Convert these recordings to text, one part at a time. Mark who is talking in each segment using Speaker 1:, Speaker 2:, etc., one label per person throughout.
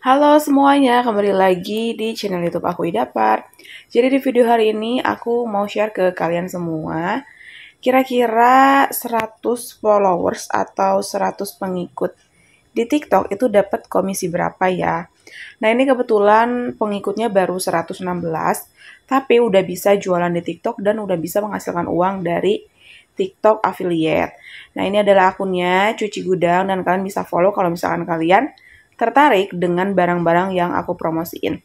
Speaker 1: Halo semuanya, kembali lagi di channel YouTube aku Idapar. Jadi di video hari ini aku mau share ke kalian semua kira-kira 100 followers atau 100 pengikut di TikTok itu dapat komisi berapa ya? Nah ini kebetulan pengikutnya baru 116, tapi udah bisa jualan di TikTok dan udah bisa menghasilkan uang dari TikTok affiliate. Nah ini adalah akunnya Cuci Gudang dan kalian bisa follow kalau misalkan kalian tertarik dengan barang-barang yang aku promosiin.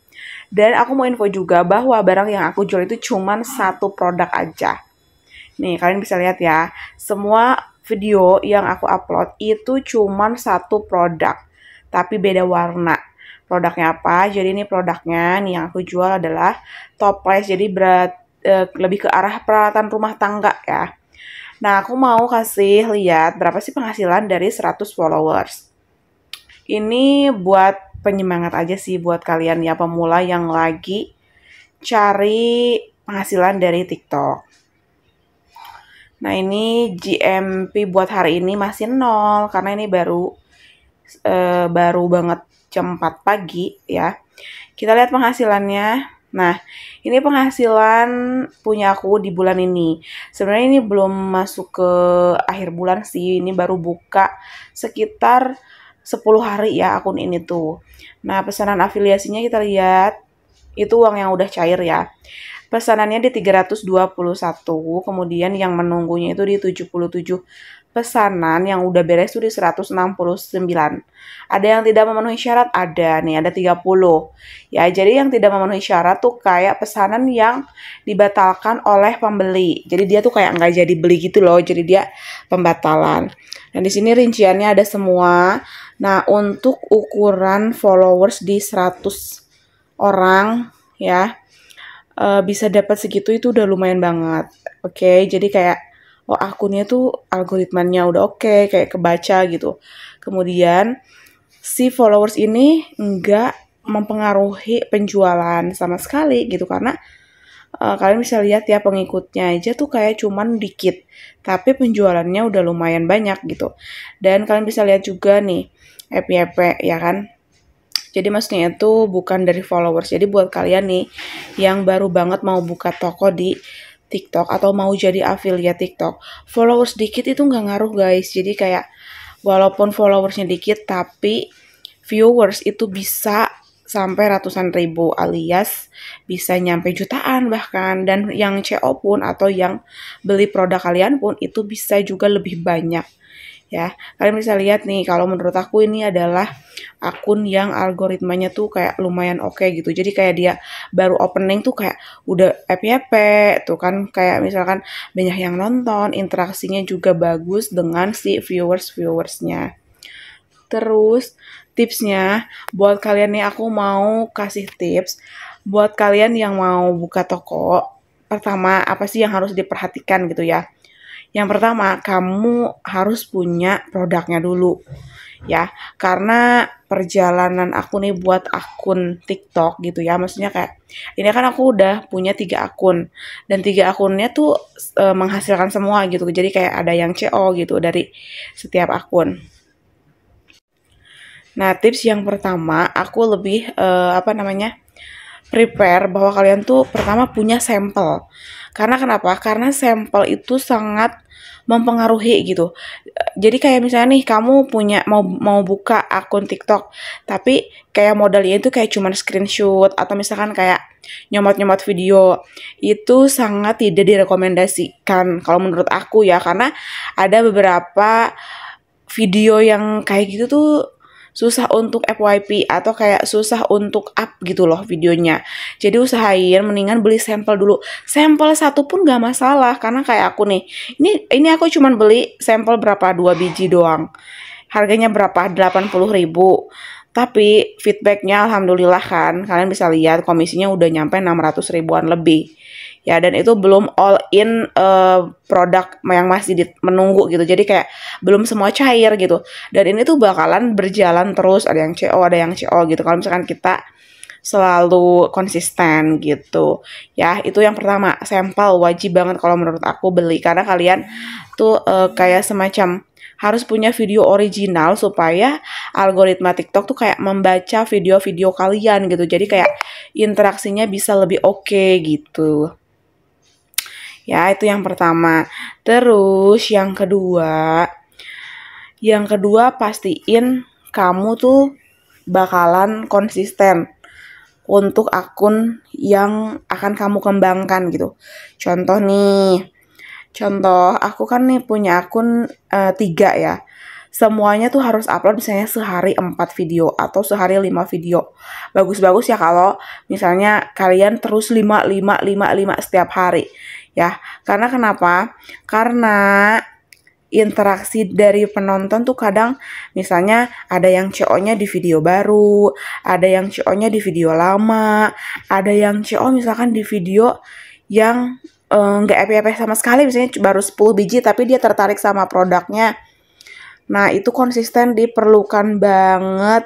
Speaker 1: Dan aku mau info juga bahwa barang yang aku jual itu cuman satu produk aja. Nih kalian bisa lihat ya, semua video yang aku upload itu cuman satu produk, tapi beda warna produknya apa. Jadi ini produknya nih yang aku jual adalah toples. Jadi berat e, lebih ke arah peralatan rumah tangga ya. Nah, aku mau kasih lihat berapa sih penghasilan dari 100 followers. Ini buat penyemangat aja sih buat kalian ya pemula yang lagi cari penghasilan dari TikTok. Nah, ini GMP buat hari ini masih nol karena ini baru e, baru banget jam 4 pagi ya. Kita lihat penghasilannya. Nah, ini penghasilan punya aku di bulan ini. Sebenarnya ini belum masuk ke akhir bulan sih, ini baru buka sekitar 10 hari ya akun ini tuh. Nah, pesanan afiliasinya kita lihat, itu uang yang udah cair ya. Pesanannya di 321, kemudian yang menunggunya itu di 77 pesanan yang udah beres itu di 169. Ada yang tidak memenuhi syarat? Ada nih, ada 30. Ya, jadi yang tidak memenuhi syarat tuh kayak pesanan yang dibatalkan oleh pembeli. Jadi dia tuh kayak nggak jadi beli gitu loh, jadi dia pembatalan. Dan di sini rinciannya ada semua. Nah, untuk ukuran followers di 100 orang ya uh, bisa dapat segitu itu udah lumayan banget. Oke, okay? jadi kayak oh akunnya tuh algoritmanya udah oke, okay, kayak kebaca gitu. Kemudian si followers ini enggak mempengaruhi penjualan sama sekali gitu karena uh, kalian bisa lihat ya pengikutnya aja tuh kayak cuman dikit tapi penjualannya udah lumayan banyak gitu dan kalian bisa lihat juga nih FYP ya kan jadi maksudnya itu bukan dari followers. Jadi buat kalian nih yang baru banget mau buka toko di TikTok atau mau jadi affiliate TikTok, followers dikit itu nggak ngaruh guys. Jadi kayak walaupun followersnya dikit tapi viewers itu bisa sampai ratusan ribu alias bisa nyampe jutaan bahkan dan yang CEO pun atau yang beli produk kalian pun itu bisa juga lebih banyak ya kalian bisa lihat nih kalau menurut aku ini adalah akun yang algoritmanya tuh kayak lumayan oke okay gitu jadi kayak dia baru opening tuh kayak udah FYP tuh kan kayak misalkan banyak yang nonton interaksinya juga bagus dengan si viewers viewersnya terus tipsnya buat kalian nih aku mau kasih tips buat kalian yang mau buka toko pertama apa sih yang harus diperhatikan gitu ya yang pertama, kamu harus punya produknya dulu. Ya, karena perjalanan aku nih buat akun TikTok gitu ya. Maksudnya kayak ini kan aku udah punya tiga akun dan tiga akunnya tuh e, menghasilkan semua gitu. Jadi kayak ada yang CO gitu dari setiap akun. Nah, tips yang pertama aku lebih e, apa namanya? prepare bahwa kalian tuh pertama punya sampel. Karena kenapa? Karena sampel itu sangat mempengaruhi gitu. Jadi kayak misalnya nih kamu punya mau mau buka akun TikTok, tapi kayak modalnya itu kayak cuman screenshot atau misalkan kayak nyomot-nyomot video itu sangat tidak direkomendasikan kalau menurut aku ya karena ada beberapa video yang kayak gitu tuh susah untuk FYP atau kayak susah untuk up gitu loh videonya. Jadi usahain mendingan beli sampel dulu. Sampel satu pun gak masalah karena kayak aku nih. Ini ini aku cuman beli sampel berapa? dua biji doang. Harganya berapa? 80 ribu tapi feedbacknya alhamdulillah kan kalian bisa lihat komisinya udah nyampe 600 ribuan lebih ya dan itu belum all in uh, produk yang masih di, menunggu gitu jadi kayak belum semua cair gitu dan ini tuh bakalan berjalan terus ada yang CO ada yang CO gitu kalau misalkan kita selalu konsisten gitu ya itu yang pertama sampel wajib banget kalau menurut aku beli karena kalian tuh uh, kayak semacam harus punya video original supaya algoritma TikTok tuh kayak membaca video-video kalian gitu jadi kayak interaksinya bisa lebih oke okay, gitu Ya, itu yang pertama. Terus yang kedua, yang kedua pastiin kamu tuh bakalan konsisten untuk akun yang akan kamu kembangkan gitu. Contoh nih, contoh aku kan nih punya akun uh, tiga ya. Semuanya tuh harus upload misalnya sehari empat video atau sehari lima video. Bagus-bagus ya kalau misalnya kalian terus lima lima lima lima setiap hari ya. Karena kenapa? Karena interaksi dari penonton tuh kadang misalnya ada yang CO-nya di video baru, ada yang CO-nya di video lama, ada yang CO misalkan di video yang eh, nggak uh, epi-epi sama sekali misalnya baru 10 biji tapi dia tertarik sama produknya. Nah, itu konsisten diperlukan banget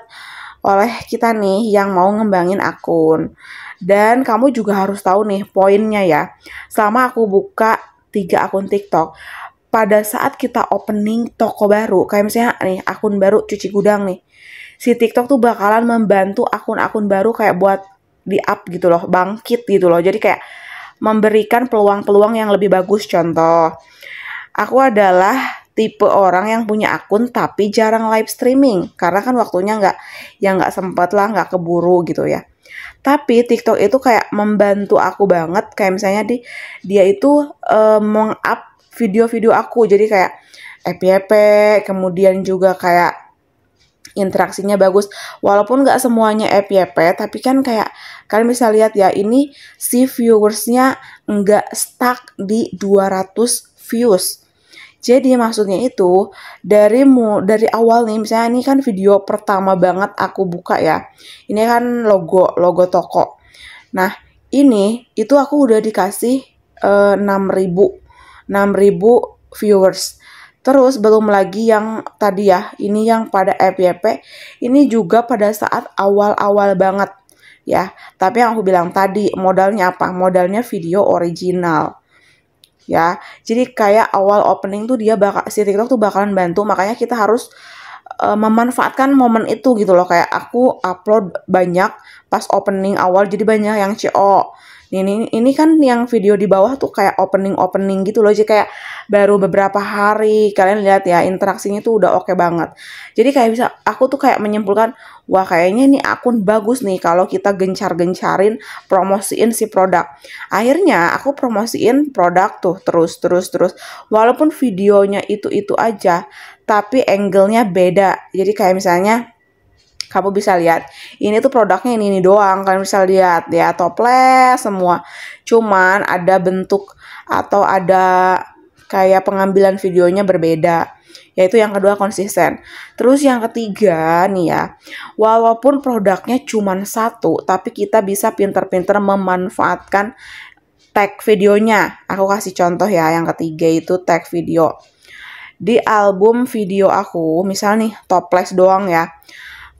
Speaker 1: oleh kita nih yang mau ngembangin akun. Dan kamu juga harus tahu nih poinnya ya. Selama aku buka tiga akun TikTok, pada saat kita opening toko baru, kayak misalnya nih akun baru cuci gudang nih, si TikTok tuh bakalan membantu akun-akun baru kayak buat di up gitu loh, bangkit gitu loh. Jadi kayak memberikan peluang-peluang yang lebih bagus. Contoh, aku adalah tipe orang yang punya akun tapi jarang live streaming karena kan waktunya nggak ya nggak sempat lah nggak keburu gitu ya tapi TikTok itu kayak membantu aku banget kayak misalnya di dia itu uh, meng-up video-video aku jadi kayak fyp kemudian juga kayak interaksinya bagus walaupun nggak semuanya FYP tapi kan kayak kalian bisa lihat ya ini si viewersnya nggak stuck di 200 views jadi maksudnya itu dari mu dari awal nih misalnya ini kan video pertama banget aku buka ya. Ini kan logo logo toko. Nah, ini itu aku udah dikasih uh, 6000 6000 viewers. Terus belum lagi yang tadi ya, ini yang pada FYP, ini juga pada saat awal-awal banget ya. Tapi yang aku bilang tadi, modalnya apa? Modalnya video original ya. Jadi kayak awal opening tuh dia bakal si TikTok tuh bakalan bantu makanya kita harus uh, memanfaatkan momen itu gitu loh kayak aku upload banyak pas opening awal jadi banyak yang CO ini ini kan yang video di bawah tuh kayak opening opening gitu loh jadi kayak baru beberapa hari kalian lihat ya interaksinya tuh udah oke okay banget jadi kayak bisa aku tuh kayak menyimpulkan wah kayaknya ini akun bagus nih kalau kita gencar-gencarin promosiin si produk akhirnya aku promosiin produk tuh terus terus terus walaupun videonya itu itu aja tapi angle-nya beda jadi kayak misalnya kamu bisa lihat ini tuh produknya ini ini doang kalian bisa lihat ya toples semua cuman ada bentuk atau ada kayak pengambilan videonya berbeda yaitu yang kedua konsisten. Terus yang ketiga nih ya, walaupun produknya cuman satu, tapi kita bisa pinter-pinter memanfaatkan tag videonya. Aku kasih contoh ya, yang ketiga itu tag video. Di album video aku, misal nih toples doang ya,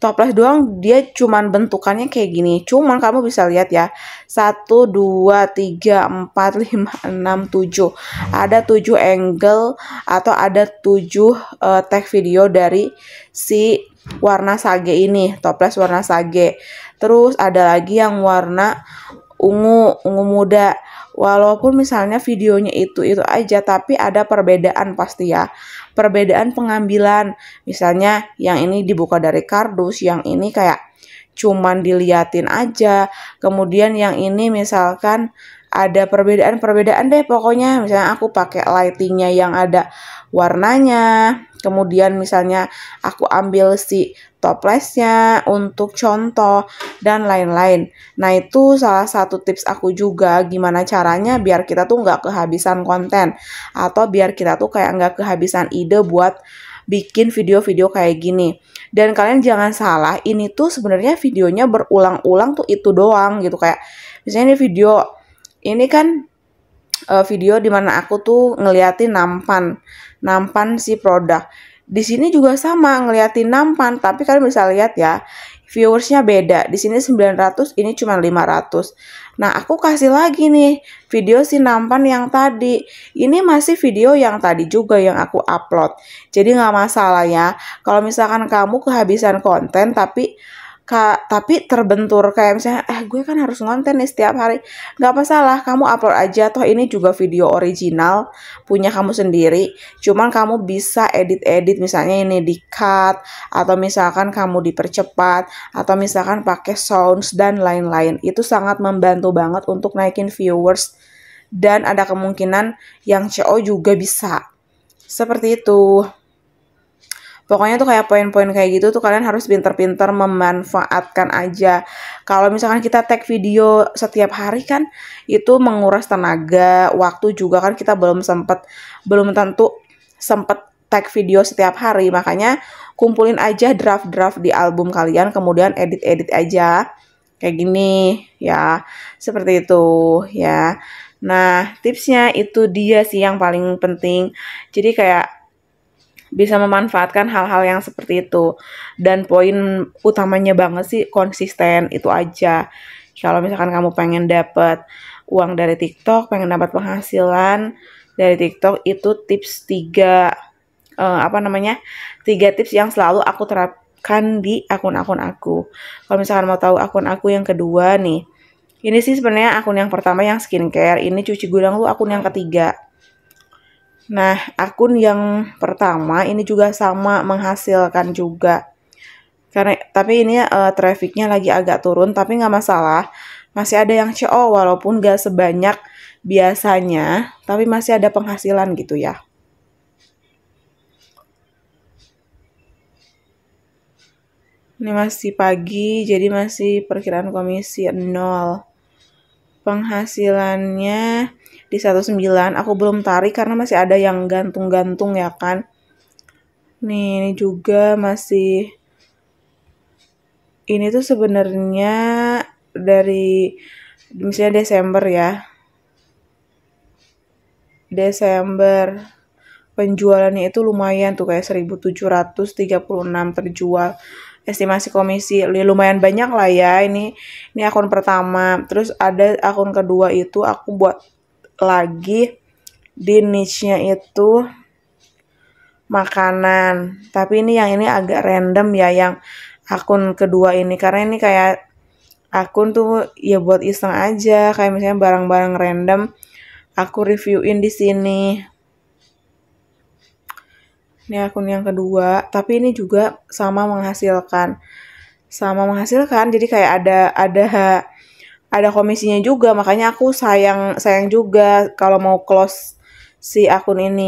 Speaker 1: toples doang dia cuman bentukannya kayak gini cuman kamu bisa lihat ya 1 2 3 4 5 6 7 ada 7 angle atau ada 7 uh, eh, tag video dari si warna sage ini toples warna sage terus ada lagi yang warna ungu, ungu muda. Walaupun misalnya videonya itu-itu aja, tapi ada perbedaan pasti ya. Perbedaan pengambilan, misalnya yang ini dibuka dari kardus, yang ini kayak cuman diliatin aja. Kemudian yang ini misalkan ada perbedaan-perbedaan deh pokoknya misalnya aku pakai lightingnya yang ada warnanya kemudian misalnya aku ambil si toplesnya, untuk contoh, dan lain-lain. Nah itu salah satu tips aku juga gimana caranya biar kita tuh nggak kehabisan konten atau biar kita tuh kayak nggak kehabisan ide buat bikin video-video kayak gini. Dan kalian jangan salah, ini tuh sebenarnya videonya berulang-ulang tuh itu doang gitu kayak misalnya ini video ini kan uh, video dimana aku tuh ngeliatin nampan nampan si produk di sini juga sama ngeliatin nampan, tapi kalian bisa lihat ya, viewersnya beda. Di sini 900, ini cuma 500. Nah, aku kasih lagi nih video si nampan yang tadi. Ini masih video yang tadi juga yang aku upload. Jadi nggak masalah ya. Kalau misalkan kamu kehabisan konten tapi Ka, tapi terbentur kayak misalnya eh gue kan harus ngonten nih setiap hari nggak masalah kamu upload aja toh ini juga video original punya kamu sendiri cuman kamu bisa edit-edit misalnya ini di cut atau misalkan kamu dipercepat atau misalkan pakai sounds dan lain-lain itu sangat membantu banget untuk naikin viewers dan ada kemungkinan yang CO juga bisa seperti itu. Pokoknya tuh kayak poin-poin kayak gitu tuh kalian harus pinter-pinter memanfaatkan aja. Kalau misalkan kita tag video setiap hari kan itu menguras tenaga, waktu juga kan kita belum sempet, belum tentu sempet tag video setiap hari. Makanya kumpulin aja draft-draft di album kalian kemudian edit-edit aja kayak gini ya seperti itu ya nah tipsnya itu dia sih yang paling penting jadi kayak bisa memanfaatkan hal-hal yang seperti itu. Dan poin utamanya banget sih konsisten itu aja. Kalau misalkan kamu pengen dapat uang dari TikTok, pengen dapat penghasilan dari TikTok itu tips 3 uh, eh, apa namanya? 3 tips yang selalu aku terapkan di akun-akun aku. Kalau misalkan mau tahu akun aku yang kedua nih. Ini sih sebenarnya akun yang pertama yang skincare, ini cuci gudang lu akun yang ketiga Nah, akun yang pertama ini juga sama menghasilkan juga. Karena tapi ini uh, trafficnya lagi agak turun, tapi nggak masalah. Masih ada yang CO walaupun nggak sebanyak biasanya, tapi masih ada penghasilan gitu ya. Ini masih pagi, jadi masih perkiraan komisi 0. Penghasilannya di 19 aku belum tarik karena masih ada yang gantung-gantung ya kan nih ini juga masih ini tuh sebenarnya dari misalnya Desember ya Desember penjualannya itu lumayan tuh kayak 1736 terjual estimasi komisi ya lumayan banyak lah ya ini ini akun pertama terus ada akun kedua itu aku buat lagi di niche-nya itu makanan. Tapi ini yang ini agak random ya yang akun kedua ini karena ini kayak akun tuh ya buat iseng aja kayak misalnya barang-barang random aku reviewin di sini. Ini akun yang kedua, tapi ini juga sama menghasilkan. Sama menghasilkan jadi kayak ada ada ada komisinya juga makanya aku sayang sayang juga kalau mau close si akun ini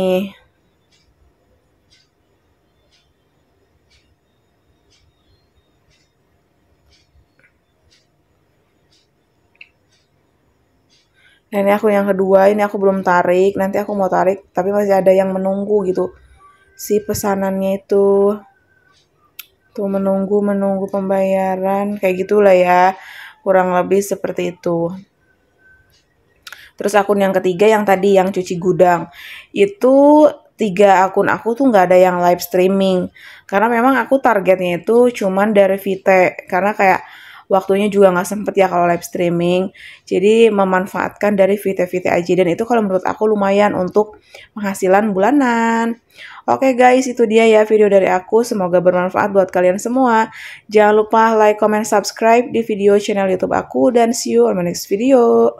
Speaker 1: Nah, ini aku yang kedua, ini aku belum tarik. Nanti aku mau tarik, tapi masih ada yang menunggu gitu. Si pesanannya itu tuh menunggu menunggu pembayaran kayak gitulah ya kurang lebih seperti itu terus akun yang ketiga yang tadi yang cuci gudang itu tiga akun aku tuh nggak ada yang live streaming karena memang aku targetnya itu cuman dari Vite karena kayak waktunya juga nggak sempet ya kalau live streaming jadi memanfaatkan dari Vite Vite aja dan itu kalau menurut aku lumayan untuk penghasilan bulanan Oke guys, itu dia ya video dari aku. Semoga bermanfaat buat kalian semua. Jangan lupa like, comment, subscribe di video channel YouTube aku dan see you on my next video.